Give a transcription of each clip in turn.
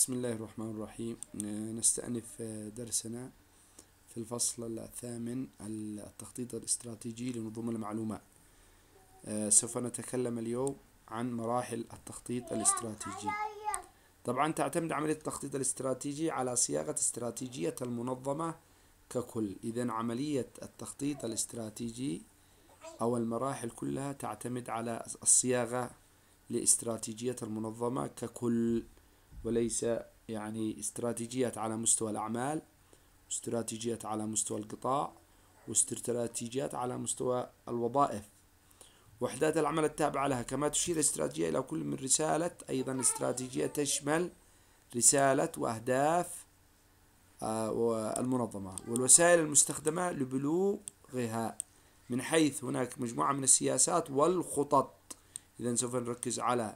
بسم الله الرحمن الرحيم نستأنف آه، درسنا في الفصل الثامن التخطيط الاستراتيجي لنظم المعلومات آه، سوف نتكلم اليوم عن مراحل التخطيط الاستراتيجي طبعا تعتمد عملية التخطيط الاستراتيجي على صياغة استراتيجية المنظمة ككل إذا عملية التخطيط الاستراتيجي أو المراحل كلها تعتمد على الصياغة لاستراتيجية المنظمة ككل وليس يعني استراتيجيات على مستوى الأعمال استراتيجيات على مستوى القطاع واستراتيجيات على مستوى الوظائف وحدات العمل التابعة لها كما تشير استراتيجية إلى كل من رسالة أيضا استراتيجية تشمل رسالة وأهداف آه، المنظمة والوسائل المستخدمة لبلوغها من حيث هناك مجموعة من السياسات والخطط إذا سوف نركز على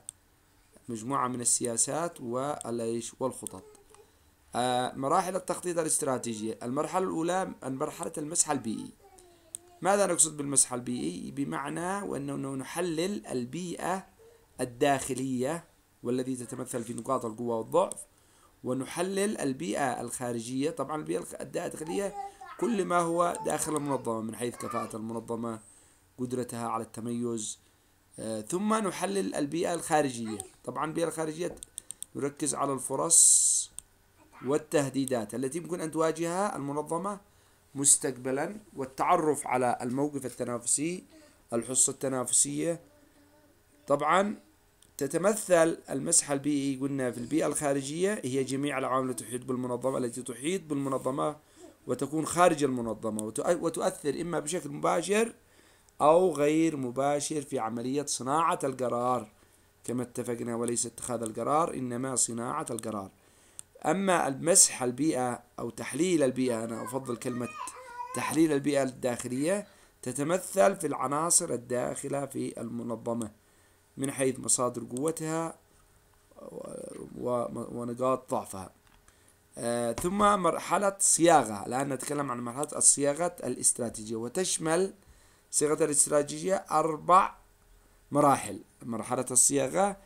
مجموعة من السياسات والإيش والخطط آه، مراحل التخطيط الاستراتيجي المرحلة الأولى مرحلة المسح البيئي ماذا نقصد بالمسح البيئي بمعنى وأنه نحلل البيئة الداخلية والذي تتمثل في نقاط القوة والضعف ونحلل البيئة الخارجية طبعا البيئة الداخلية كل ما هو داخل المنظمة من حيث كفاءة المنظمة قدرتها على التميز ثم نحلل البيئة الخارجية طبعا البيئة الخارجية نركز على الفرص والتهديدات التي يمكن أن تواجهها المنظمة مستقبلا والتعرف على الموقف التنافسي الحصة التنافسية طبعا تتمثل المسحة البيئي قلنا في البيئة الخارجية هي جميع العوامل التي تحيط بالمنظمة التي تحيط بالمنظمة وتكون خارج المنظمة وتؤثر إما بشكل مباشر أو غير مباشر في عملية صناعة القرار كما اتفقنا وليس اتخاذ القرار إنما صناعة القرار أما المسح البيئة أو تحليل البيئة أنا أفضل كلمة تحليل البيئة الداخلية تتمثل في العناصر الداخلة في المنظمة من حيث مصادر قوتها ونقاط ضعفها آه، ثم مرحلة صياغة الآن نتكلم عن مرحلة الصياغة الاستراتيجية وتشمل صيغة الاستراتيجية أربع مراحل مرحلة الصياغة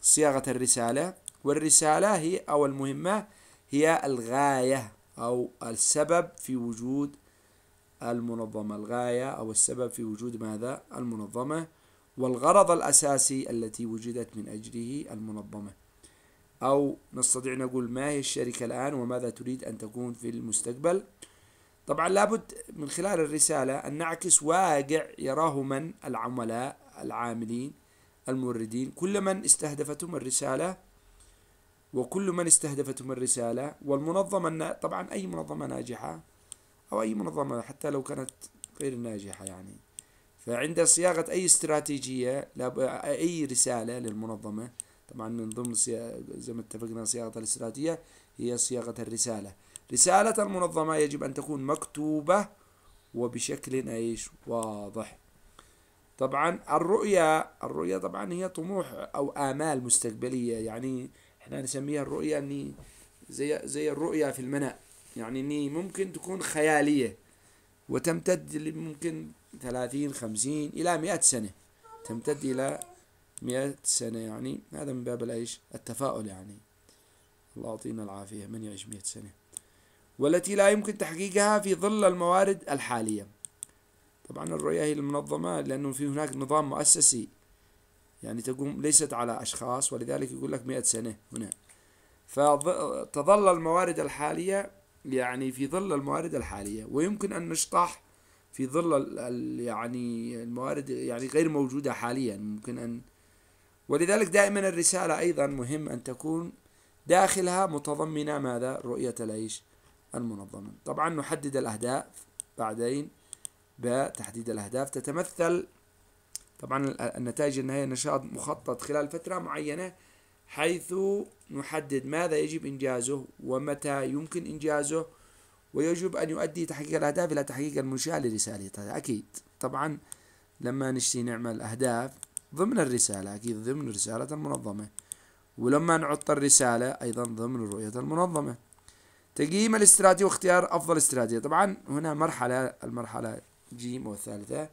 صياغة الرسالة والرسالة هي أو المهمة هي الغاية أو السبب في وجود المنظمة الغاية أو السبب في وجود ماذا المنظمة والغرض الأساسي التي وجدت من أجله المنظمة أو نستطيع نقول ما هي الشركة الآن وماذا تريد أن تكون في المستقبل طبعا لابد من خلال الرسالة أن نعكس واقع يراه من العملاء العاملين الموردين كل من استهدفتهم الرسالة وكل من استهدفتهم الرسالة والمنظمة طبعا أي منظمة ناجحة أو أي منظمة حتى لو كانت غير ناجحة يعني فعند صياغة أي استراتيجية أي رسالة للمنظمة طبعا من ضمن زي ما اتفقنا صياغة الاستراتيجية هي صياغة الرسالة رسالة المنظمة يجب أن تكون مكتوبة وبشكل ايش واضح طبعا الرؤية الرؤية طبعا هي طموح أو آمال مستقبلية يعني احنا نسميها الرؤية اني زي زي الرؤية في المناء يعني اني ممكن تكون خيالية وتمتد ممكن ثلاثين خمسين إلى مئة سنة تمتد إلى مئة سنة يعني هذا من باب العيش التفاؤل يعني الله يعطينا العافية من يعيش مئة سنة والتي لا يمكن تحقيقها في ظل الموارد الحالية طبعا الرؤية هي المنظمة لأنه في هناك نظام مؤسسي يعني تقوم ليست على أشخاص ولذلك يقول لك مئة سنة هنا فتظل الموارد الحالية يعني في ظل الموارد الحالية ويمكن أن نشطح في ظل يعني الموارد يعني غير موجودة حاليا ممكن أن ولذلك دائما الرسالة أيضا مهم أن تكون داخلها متضمنة ماذا رؤية العيش المنظمة طبعا نحدد الأهداف بعدين بتحديد الأهداف تتمثل طبعا النتائج النهائية نشاط مخطط خلال فترة معينة حيث نحدد ماذا يجب إنجازه ومتى يمكن إنجازه ويجب أن يؤدي تحقيق الأهداف إلى تحقيق المنشأة لرسالتها أكيد طبعا لما نشتي نعمل أهداف ضمن الرسالة أكيد ضمن رسالة المنظمة ولما نعط الرسالة أيضا ضمن رؤية المنظمة تقييم الاستراتيجية واختيار أفضل استراتيجية طبعا هنا مرحلة المرحلة جيم والثالثة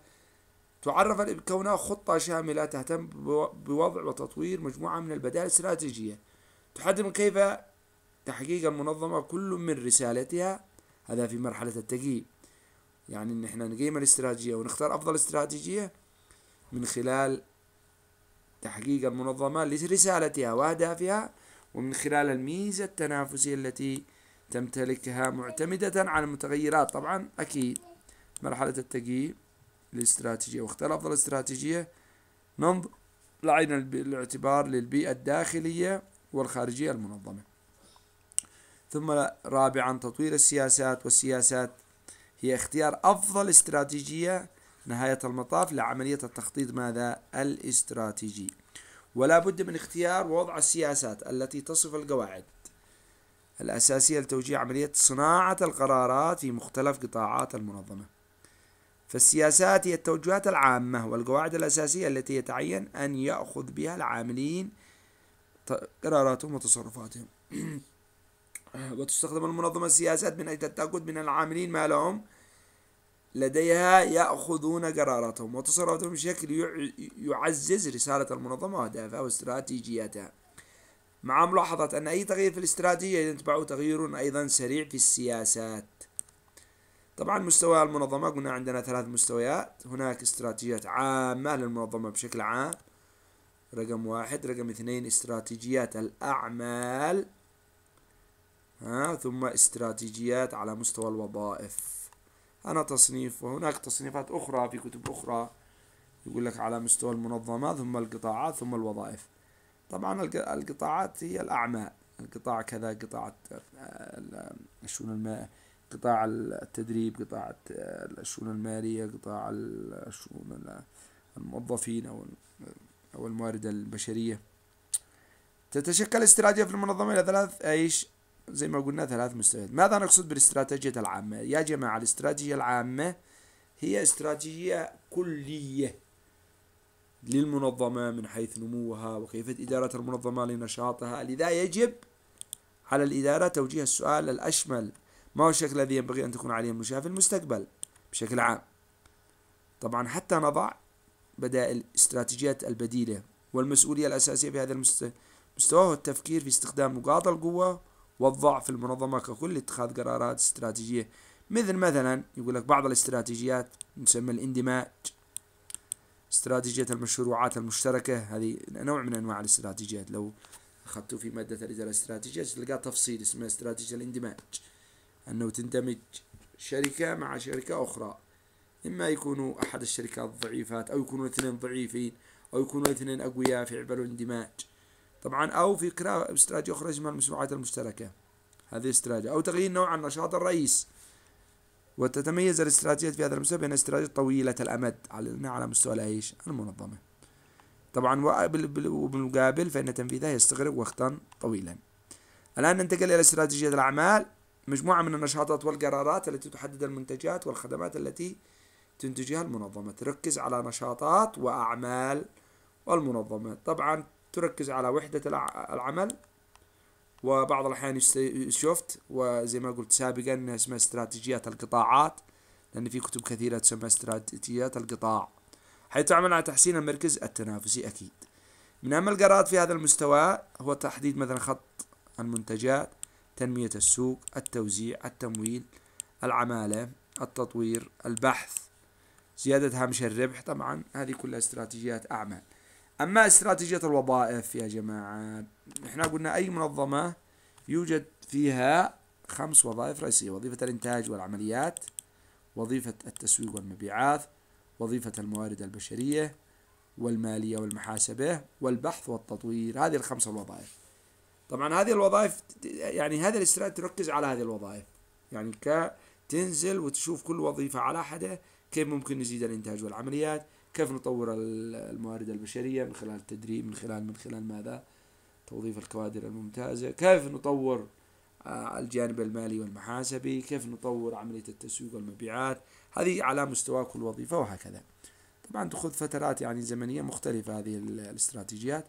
تعرف كونها خطة شاملة تهتم بوضع وتطوير مجموعة من البدائل الاستراتيجية تحدد كيف تحقيق المنظمة كل من رسالتها هذا في مرحلة التقييم يعني ان احنا نقيم الاستراتيجية ونختار افضل استراتيجية من خلال تحقيق المنظمة لرسالتها واهدافها ومن خلال الميزة التنافسية التي تمتلكها معتمدة على المتغيرات طبعا أكيد مرحلة التقييم الاستراتيجية واختار أفضل استراتيجية ننظر لعين الاعتبار للبيئة الداخلية والخارجية المنظمة ثم رابعا تطوير السياسات والسياسات هي اختيار أفضل استراتيجية نهاية المطاف لعملية التخطيط ماذا الاستراتيجي ولا بد من اختيار ووضع السياسات التي تصف القواعد الأساسية لتوجيه عملية صناعة القرارات في مختلف قطاعات المنظمة فالسياسات هي التوجهات العامة والقواعد الأساسية التي يتعين أن يأخذ بها العاملين قراراتهم وتصرفاتهم وتستخدم المنظمة السياسات من أجل التأكد من العاملين ما لهم لديها يأخذون قراراتهم وتصرفاتهم بشكل يعزز رسالة المنظمة وأهدافها واستراتيجياتها مع ملاحظة أن أي تغيير في الاستراتيجية يتبعه تغيير أيضا سريع في السياسات طبعا مستوى المنظمة قلنا عندنا ثلاث مستويات هناك استراتيجيات عامة للمنظمة بشكل عام رقم واحد رقم اثنين استراتيجيات الأعمال ها ثم استراتيجيات على مستوى الوظائف أنا تصنيف وهناك تصنيفات أخرى في كتب أخرى يقول لك على مستوى المنظمة ثم القطاعات ثم الوظائف طبعا القطاعات هي الأعمى القطاع كذا قطاع الشؤون المالية قطاع التدريب قطاع الشؤون المالية قطاع الشؤون الموظفين أو أو الموارد البشرية تتشكل الاستراتيجية في المنظمة إلى ثلاث أيش زي ما قلنا ثلاث مستويات ماذا نقصد بالاستراتيجية العامة يا جماعة الاستراتيجية العامة هي استراتيجية كلية للمنظمة من حيث نموها وكيفية إدارة المنظمة لنشاطها لذا يجب على الإدارة توجيه السؤال الأشمل ما هو الشكل الذي ينبغي أن تكون عليه المنشأة في المستقبل بشكل عام طبعا حتى نضع بدائل استراتيجيات البديلة والمسؤولية الأساسية في هذا المستوى هو التفكير في استخدام نقاط القوة والضعف في المنظمة ككل لاتخاذ قرارات استراتيجية مثل مثلا يقول لك بعض الاستراتيجيات نسمى الاندماج استراتيجية المشروعات المشتركة هذه نوع من أنواع الاستراتيجيات لو أخذتوا في مادة الإدارة الاستراتيجية تلقى تفصيل اسمه استراتيجية الاندماج أنه تندمج شركة مع شركة أخرى إما يكونوا أحد الشركات ضعيفات أو يكونوا اثنين ضعيفين أو يكونوا اثنين أقوياء فيعملوا اندماج طبعا أو فكرة استراتيجية أخرى اسمها المشروعات المشتركة هذه استراتيجية أو تغيير نوع النشاط الرئيس وتتميز الاستراتيجيات في هذا المستوى بأن استراتيجية طويلة الأمد على مستوى الايش؟ المنظمة طبعا وبالمقابل فإن تنفيذها يستغرق وقتا طويلا الآن ننتقل إلى استراتيجية الأعمال مجموعة من النشاطات والقرارات التي تحدد المنتجات والخدمات التي تنتجها المنظمة تركز على نشاطات وأعمال والمنظمة طبعا تركز على وحدة العمل وبعض الأحيان شفت وزي ما قلت سابقا أنها اسمها استراتيجيات القطاعات لأن في كتب كثيرة تسمى استراتيجيات القطاع حيث تعمل على تحسين المركز التنافسي أكيد من أهم القرارات في هذا المستوى هو تحديد مثلا خط المنتجات تنمية السوق التوزيع التمويل العمالة التطوير البحث زيادة هامش الربح طبعا هذه كلها استراتيجيات أعمال أما استراتيجية الوظائف يا جماعة إحنا قلنا أي منظمة يوجد فيها خمس وظائف رئيسية وظيفة الإنتاج والعمليات وظيفة التسويق والمبيعات وظيفة الموارد البشرية والمالية والمحاسبة والبحث والتطوير هذه الخمسة الوظائف طبعا هذه الوظائف يعني هذا الاستراتيجية تركز على هذه الوظائف يعني ك تنزل وتشوف كل وظيفة على حدة كيف ممكن نزيد الإنتاج والعمليات كيف نطور الموارد البشرية من خلال التدريب من خلال من خلال ماذا توظيف الكوادر الممتازة كيف نطور آه، الجانب المالي والمحاسبي كيف نطور عملية التسويق والمبيعات هذه على مستوى كل وظيفة وهكذا طبعا تخذ فترات يعني زمنية مختلفة هذه الاستراتيجيات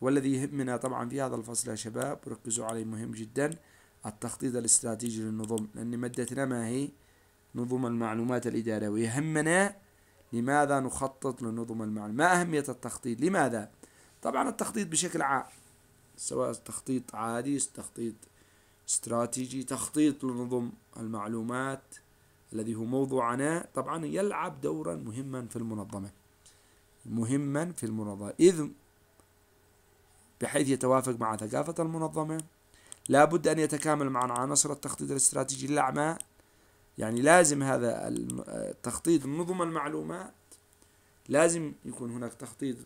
والذي يهمنا طبعا في هذا الفصل يا شباب ركزوا عليه مهم جدا التخطيط الاستراتيجي للنظم لأن مادتنا ما هي نظم المعلومات الإدارية ويهمنا لماذا نخطط لنظم المعلومات ما أهمية التخطيط لماذا طبعا التخطيط بشكل عام سواء تخطيط عادي تخطيط استراتيجي تخطيط لنظم المعلومات الذي هو موضوعنا طبعا يلعب دورا مهما في المنظمة مهما في المنظمة إذ بحيث يتوافق مع ثقافة المنظمة لا بد أن يتكامل مع عناصر التخطيط الاستراتيجي الأعمى يعني لازم هذا التخطيط نظم المعلومات لازم يكون هناك تخطيط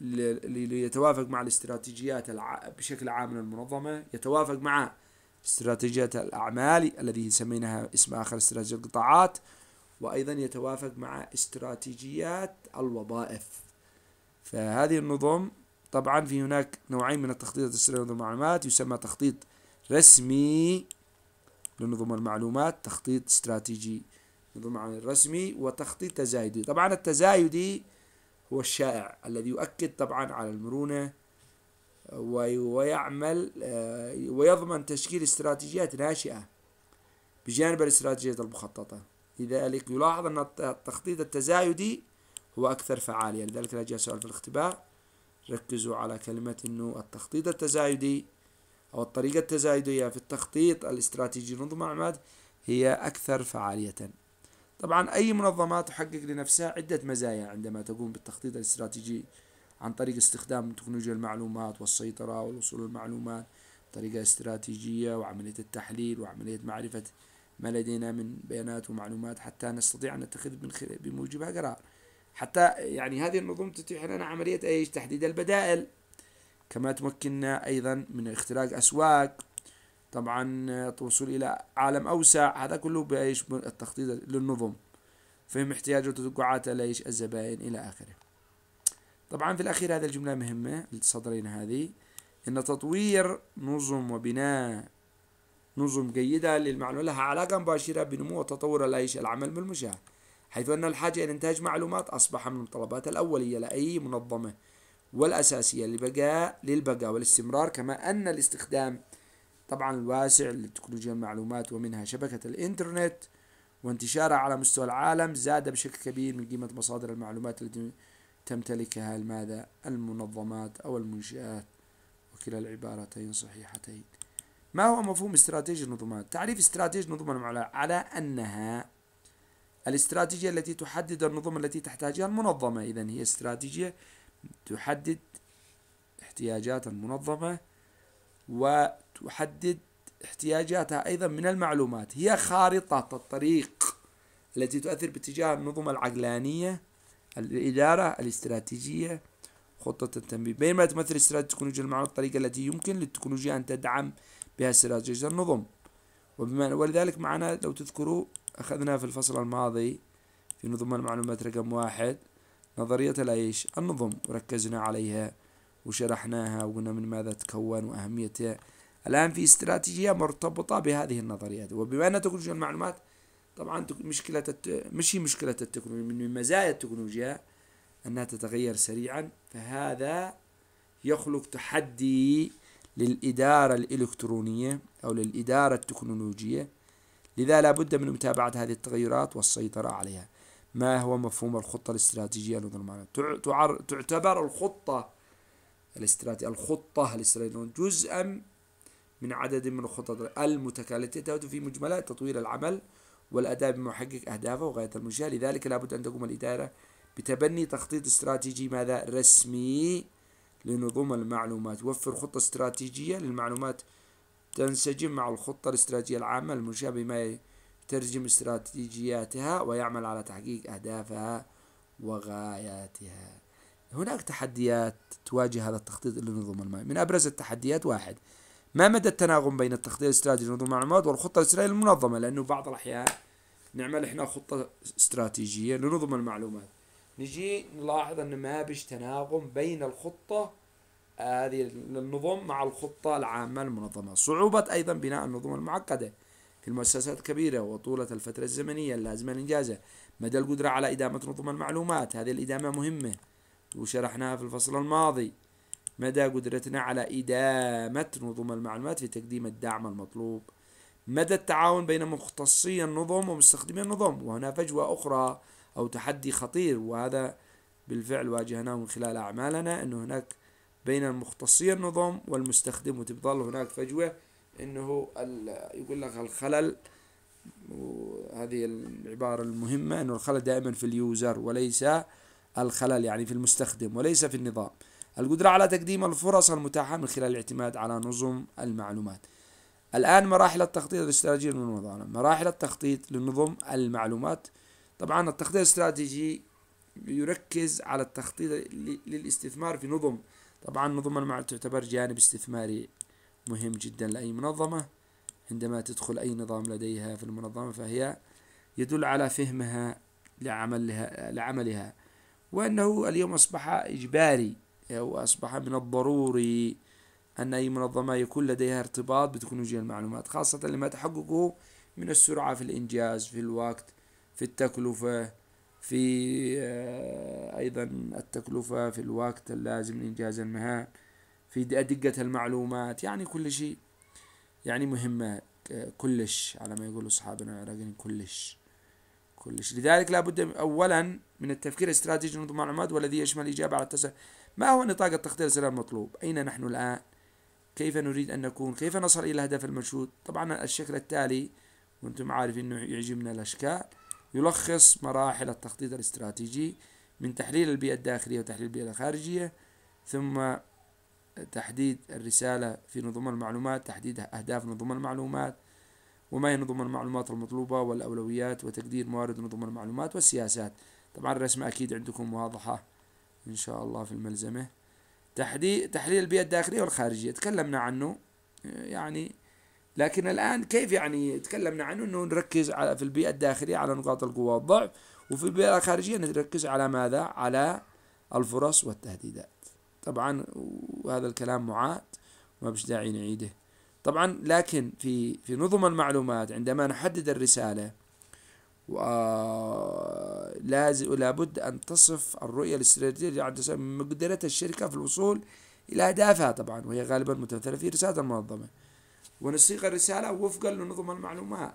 ليتوافق مع الاستراتيجيات بشكل عام للمنظمة يتوافق مع استراتيجيات الأعمال الذي سميناها اسم آخر استراتيجية القطاعات وأيضا يتوافق مع استراتيجيات الوظائف فهذه النظم طبعا في هناك نوعين من التخطيط الاستراتيجي المعلومات يسمى تخطيط رسمي لنظم المعلومات تخطيط استراتيجي نظم عن الرسمي وتخطيط تزايدي طبعا التزايدي هو الشائع الذي يؤكد طبعا على المرونة آه، ويعمل آه، ويضمن تشكيل استراتيجيات ناشئة بجانب الاستراتيجيات المخططة لذلك يلاحظ أن التخطيط التزايدي هو أكثر فعالية لذلك لا جاء سؤال في الاختبار ركزوا على كلمة أنه التخطيط التزايدي أو الطريقة التزايدية في التخطيط الاستراتيجي لنظم أعمال هي أكثر فعالية طبعا أي منظمة تحقق لنفسها عدة مزايا عندما تقوم بالتخطيط الاستراتيجي عن طريق استخدام تكنولوجيا المعلومات والسيطرة والوصول للمعلومات طريقة استراتيجية وعملية التحليل وعملية معرفة ما لدينا من بيانات ومعلومات حتى نستطيع أن نتخذ من بموجبها قرار حتى يعني هذه النظم تتيح لنا عملية أيش تحديد البدائل كما تمكننا أيضا من اختراق أسواق طبعا الوصول آه، إلى عالم أوسع هذا كله بإيش التخطيط للنظم فهم احتياج وتوقعات ليش الزبائن إلى آخره طبعا في الأخير هذه الجملة مهمة الصدرين هذه إن تطوير نظم وبناء نظم جيدة للمعلومة لها علاقة مباشرة بنمو وتطور العيش العمل بالمشاة حيث أن الحاجة إلى إنتاج معلومات أصبح من المتطلبات الأولية لأي منظمة والأساسية للبقاء للبقاء والاستمرار كما أن الاستخدام طبعا الواسع لتكنولوجيا المعلومات ومنها شبكة الإنترنت وانتشارها على مستوى العالم زاد بشكل كبير من قيمة مصادر المعلومات التي تمتلكها الماذا المنظمات أو المنشآت وكلا العبارتين صحيحتين ما هو مفهوم استراتيجية النظمات؟ تعريف استراتيجية النظم على أنها الاستراتيجية التي تحدد النظم التي تحتاجها المنظمة إذا هي استراتيجية تحدد احتياجات المنظمة وتحدد احتياجاتها أيضا من المعلومات هي خارطة الطريق التي تؤثر باتجاه النظم العقلانية الإدارة الاستراتيجية خطة التنبيه بينما تمثل استراتيجية التكنولوجيا المعلومات الطريقة التي يمكن للتكنولوجيا أن تدعم بها استراتيجية النظم وبما ولذلك معنا لو تذكروا أخذنا في الفصل الماضي في نظم المعلومات رقم واحد نظرية العيش النظم وركزنا عليها وشرحناها وقلنا من ماذا تكون وأهميتها الآن في استراتيجية مرتبطة بهذه النظريات وبما أن تكنولوجيا المعلومات طبعا مشكلة مش هي مشكلة التكنولوجيا من مزايا التكنولوجيا أنها تتغير سريعا فهذا يخلق تحدي للإدارة الإلكترونية أو للإدارة التكنولوجية لذا لا بد من متابعة هذه التغيرات والسيطرة عليها ما هو مفهوم الخطة الاستراتيجية المعلومات؟ تعتبر الخطة الاستراتيجية الخطة الاستراتيجية جزءا من عدد من الخطط المتكالتة تهدف في مجملها تطوير العمل والأداء بمحقق أهدافه وغاية المنشأة لذلك لابد أن تقوم الإدارة بتبني تخطيط استراتيجي ماذا رسمي لنظم المعلومات يوفر خطة استراتيجية للمعلومات تنسجم مع الخطة الاستراتيجية العامة المنشأة بما ترجم استراتيجياتها ويعمل على تحقيق أهدافها وغاياتها هناك تحديات تواجه هذا التخطيط للنظام المعلومات من أبرز التحديات واحد ما مدى التناغم بين التخطيط الاستراتيجي لنظم المعلومات والخطة الإسرائيلية المنظمة لأنه بعض الأحيان نعمل إحنا خطة استراتيجية لنظم المعلومات نجي نلاحظ أن ما بيش تناغم بين الخطة هذه النظم مع الخطة العامة المنظمة صعوبة أيضا بناء النظم المعقدة في المؤسسات الكبيرة وطولة الفترة الزمنية اللازمة لإنجازه مدى القدرة على إدامة نظم المعلومات هذه الإدامة مهمة وشرحناها في الفصل الماضي مدى قدرتنا على إدامة نظم المعلومات في تقديم الدعم المطلوب مدى التعاون بين مختصي النظم ومستخدمي النظم وهنا فجوة أخرى أو تحدي خطير وهذا بالفعل واجهناه من خلال أعمالنا أنه هناك بين مختصي النظم والمستخدم وتبظل هناك فجوة انه يقول لك الخلل وهذه العبارة المهمة انه الخلل دائما في اليوزر وليس الخلل يعني في المستخدم وليس في النظام القدرة على تقديم الفرص المتاحة من خلال الاعتماد على نظم المعلومات الآن مراحل التخطيط الاستراتيجي للمنظمة مراحل التخطيط لنظم المعلومات طبعا التخطيط الاستراتيجي يركز على التخطيط للاستثمار في نظم طبعا نظم المعلومات تعتبر جانب استثماري مهم جدا لأي منظمة عندما تدخل أي نظام لديها في المنظمة فهي يدل على فهمها لعملها, لعملها وأنه اليوم أصبح إجباري أو أصبح من الضروري أن أي منظمة يكون لديها ارتباط بتكنولوجيا المعلومات خاصة لما تحققه من السرعة في الإنجاز في الوقت في التكلفة في آه، أيضا التكلفة في الوقت اللازم لإنجاز المهام في دقة المعلومات يعني كل شيء يعني مهمة آه، كلش على ما يقولوا أصحابنا العراقيين كلش كلش لذلك لا بد أولا من التفكير الاستراتيجي لنظم المعلومات والذي يشمل الإجابة على التساؤل ما هو نطاق التخطيط السريع المطلوب أين نحن الآن كيف نريد أن نكون كيف نصل إلى الهدف المشهود؟ طبعا الشكل التالي وأنتم عارفين أنه يعجبنا الأشكال يلخص مراحل التخطيط الاستراتيجي من تحليل البيئة الداخلية وتحليل البيئة الخارجية ثم تحديد الرسالة في نظم المعلومات تحديد أهداف نظم المعلومات وما هي نظم المعلومات المطلوبة والأولويات وتقدير موارد نظم المعلومات والسياسات طبعا الرسمة أكيد عندكم واضحة إن شاء الله في الملزمة تحليل البيئة الداخلية والخارجية تكلمنا عنه يعني لكن الآن كيف يعني تكلمنا عنه أنه نركز على في البيئة الداخلية على نقاط القوة والضعف وفي البيئة الخارجية نركز على ماذا؟ على الفرص والتهديدات طبعا وهذا الكلام معاد وما بش داعي نعيده طبعا لكن في في نظم المعلومات عندما نحدد الرسالة لازم لابد أن تصف الرؤية الاستراتيجية عن مقدرة الشركة في الوصول إلى أهدافها طبعا وهي غالبا متمثلة في رسالة المنظمة ونصيغ الرسالة وفقا لنظم المعلومات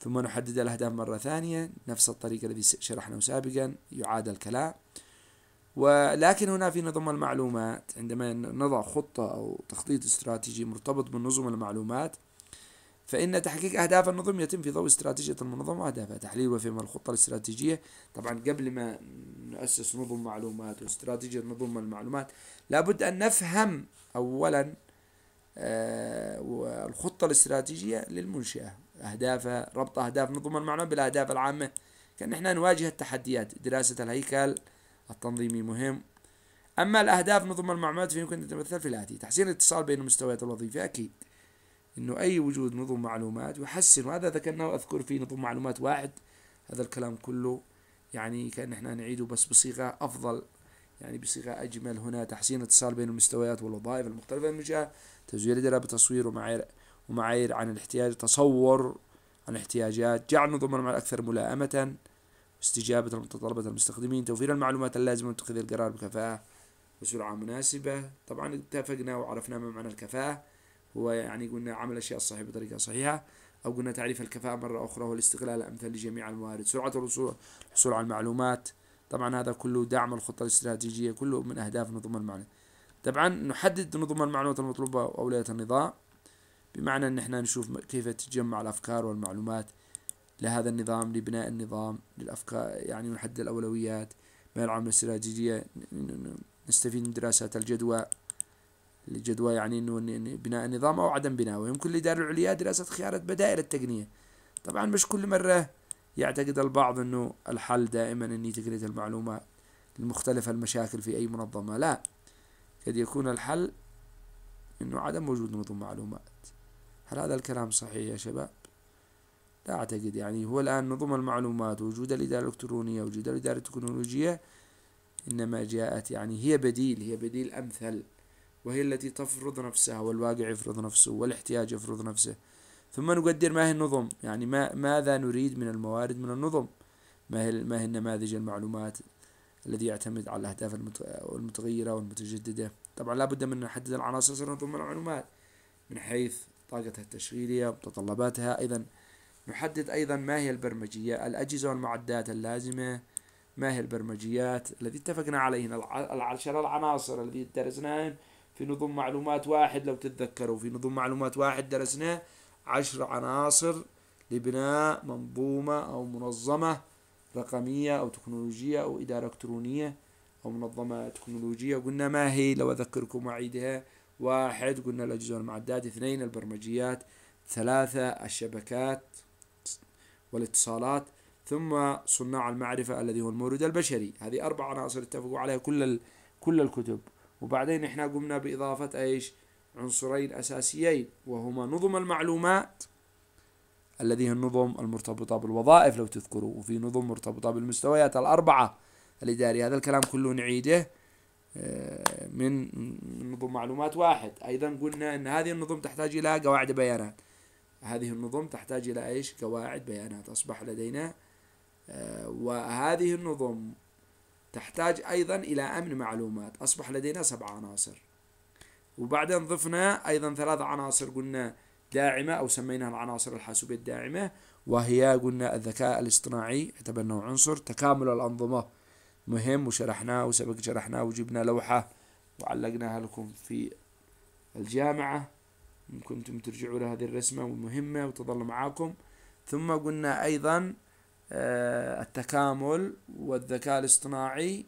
ثم نحدد الأهداف مرة ثانية نفس الطريقة الذي شرحناه سابقا يعاد الكلام ولكن هنا في نظم المعلومات عندما نضع خطة أو تخطيط استراتيجي مرتبط بالنظم المعلومات فإن تحقيق أهداف النظم يتم في ضوء استراتيجية المنظمة وأهدافها تحليل وفهم الخطة الاستراتيجية طبعا قبل ما نؤسس نظم معلومات واستراتيجية نظم المعلومات لابد أن نفهم أولا آه، الخطة الاستراتيجية للمنشأة أهدافها ربط أهداف نظم المعلومات بالأهداف العامة كأن احنا نواجه التحديات دراسة الهيكل التنظيمي مهم أما الأهداف نظم المعلومات فيمكن أن تتمثل في الآتي تحسين الاتصال بين المستويات الوظيفية أكيد أنه أي وجود نظم معلومات يحسن وهذا ذكرناه وأذكر في نظم معلومات واحد هذا الكلام كله يعني كأن احنا نعيده بس بصيغة أفضل يعني بصيغة أجمل هنا تحسين الاتصال بين المستويات والوظائف المختلفة المجال تزوير الدراسة بتصوير ومعايير ومعايير عن الاحتياج تصور عن الاحتياجات جعل نظم المعلومات أكثر ملائمة استجابة متطلبات المستخدمين توفير المعلومات اللازمة لاتخاذ القرار بكفاءة بسرعة مناسبة طبعا اتفقنا وعرفنا ما معنى الكفاءة هو يعني قلنا عمل الأشياء الصحيحة بطريقة صحيحة أو قلنا تعريف الكفاءة مرة أخرى هو الاستغلال الأمثل لجميع الموارد سرعة الوصول الحصول على المعلومات طبعا هذا كله دعم الخطة الاستراتيجية كله من أهداف نظم المعلومات طبعا نحدد نظم المعلومات المطلوبة وأولوية النظام بمعنى أن احنا نشوف كيف تتجمع الأفكار والمعلومات لهذا النظام لبناء النظام للأفكار يعني نحدد الأولويات ما العمل الاستراتيجية نستفيد من دراسات الجدوى الجدوى يعني انه بناء النظام او عدم بناءه ويمكن للاداره العليا دراسه خيارات بدائل التقنيه طبعا مش كل مره يعتقد البعض انه الحل دائما اني تقنيه المعلومات لمختلف المشاكل في اي منظمه لا قد يكون الحل انه عدم وجود نظم معلومات هل هذا الكلام صحيح يا شباب لا أعتقد يعني هو الآن نظم المعلومات وجود الإدارة الإلكترونية وجود الإدارة التكنولوجية إنما جاءت يعني هي بديل هي بديل أمثل وهي التي تفرض نفسها والواقع يفرض نفسه والاحتياج يفرض نفسه ثم نقدر ما هي النظم يعني ما ماذا نريد من الموارد من النظم ما هي ما هي النماذج المعلومات الذي يعتمد على الأهداف المتغيرة والمتجددة طبعا لا بد من نحدد العناصر نظم المعلومات من حيث طاقتها التشغيلية ومتطلباتها أيضا نحدد أيضا ما هي البرمجية الأجهزة والمعدات اللازمة ما هي البرمجيات التي اتفقنا عليهن العشر العناصر التي درسناها في نظم معلومات واحد لو تتذكروا في نظم معلومات واحد درسنا عشر عناصر لبناء منظومة أو منظمة رقمية أو تكنولوجية أو إدارة إلكترونية أو منظمة تكنولوجية قلنا ما هي لو أذكركم أعيدها واحد قلنا الأجهزة والمعدات اثنين البرمجيات ثلاثة الشبكات والاتصالات ثم صناع المعرفة الذي هو المورد البشري هذه أربع عناصر اتفقوا عليها كل كل الكتب وبعدين احنا قمنا بإضافة ايش عنصرين أساسيين وهما نظم المعلومات الذي هي النظم المرتبطة بالوظائف لو تذكروا وفي نظم مرتبطة بالمستويات الأربعة الإدارية هذا الكلام كله نعيده آه، من نظم معلومات واحد أيضا قلنا أن هذه النظم تحتاج إلى قواعد بيانات هذه النظم تحتاج إلى إيش قواعد بيانات أصبح لدينا آه، وهذه النظم تحتاج أيضا إلى أمن معلومات أصبح لدينا سبع عناصر وبعدين ضفنا أيضا ثلاث عناصر قلنا داعمة أو سميناها العناصر الحاسوبية الداعمة وهي قلنا الذكاء الاصطناعي اعتبرناه عنصر تكامل الأنظمة مهم وشرحناه وسبق شرحناه وجبنا لوحة وعلقناها لكم في الجامعة إن ترجعوا لهذه الرسمة مهمة وتظل معاكم ثم قلنا أيضا آه، التكامل والذكاء الاصطناعي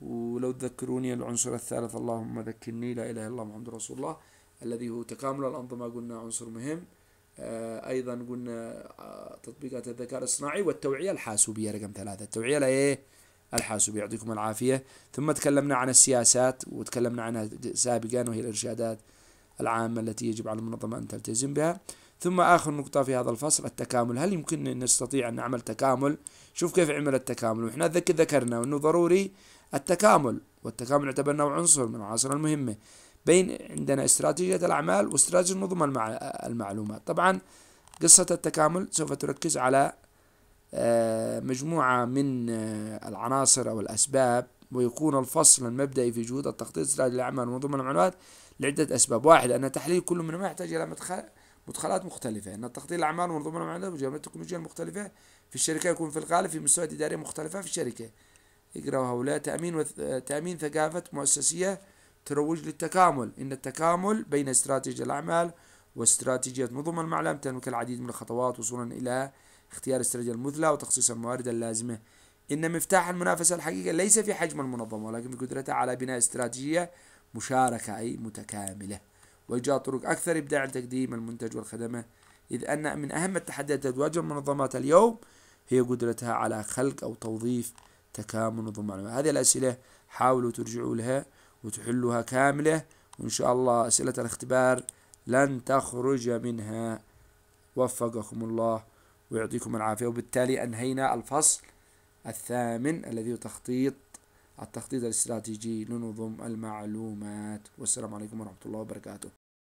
ولو تذكروني العنصر الثالث اللهم ذكرني لا إله إلا الله محمد رسول الله الذي هو تكامل الأنظمة قلنا عنصر مهم آه، أيضا قلنا آه، تطبيقات الذكاء الاصطناعي والتوعية الحاسوبية رقم ثلاثة التوعية لإيه؟ الحاسوبيه يعطيكم العافية ثم تكلمنا عن السياسات وتكلمنا عنها سابقا وهي الإرشادات العامة التي يجب على المنظمة أن تلتزم بها ثم آخر نقطة في هذا الفصل التكامل هل يمكن أن نستطيع أن نعمل تكامل شوف كيف عمل التكامل وإحنا ذكرنا أنه ضروري التكامل والتكامل اعتبرناه عنصر من العناصر المهمة بين عندنا استراتيجية الأعمال واستراتيجية نظم المعلومات طبعا قصة التكامل سوف تركز على آه، مجموعة من آه، العناصر أو الأسباب ويكون الفصل المبدئي في جهود التخطيط الاستراتيجي الأعمال ونظم المعلومات لعدة أسباب واحد أن تحليل كل منهما يحتاج إلى مدخلات مختلفة أن تخطيط الأعمال والمنظومة العملية والجامعات التكنولوجية المختلفة في الشركة يكون في الغالب في مستويات إدارية مختلفة في الشركة اقرأوا هؤلاء تأمين وث... تأمين ثقافة مؤسسية تروج للتكامل إن التكامل بين استراتيجية الأعمال واستراتيجية نظم المعلم تملك العديد من الخطوات وصولا إلى اختيار الاستراتيجية المثلى وتخصيص الموارد اللازمة إن مفتاح المنافسة الحقيقة ليس في حجم المنظمة ولكن في قدرتها على بناء استراتيجية مشاركة أي متكاملة وإيجاد طرق أكثر إبداع لتقديم المنتج والخدمة إذ أن من أهم التحديات تواجه المنظمات اليوم هي قدرتها على خلق أو توظيف تكامل نظم معلومات هذه الأسئلة حاولوا ترجعوا لها وتحلوها كاملة وإن شاء الله أسئلة الاختبار لن تخرج منها وفقكم الله ويعطيكم العافية وبالتالي أنهينا الفصل الثامن الذي هو تخطيط التخطيط الاستراتيجي لنظم المعلومات والسلام عليكم ورحمة الله وبركاته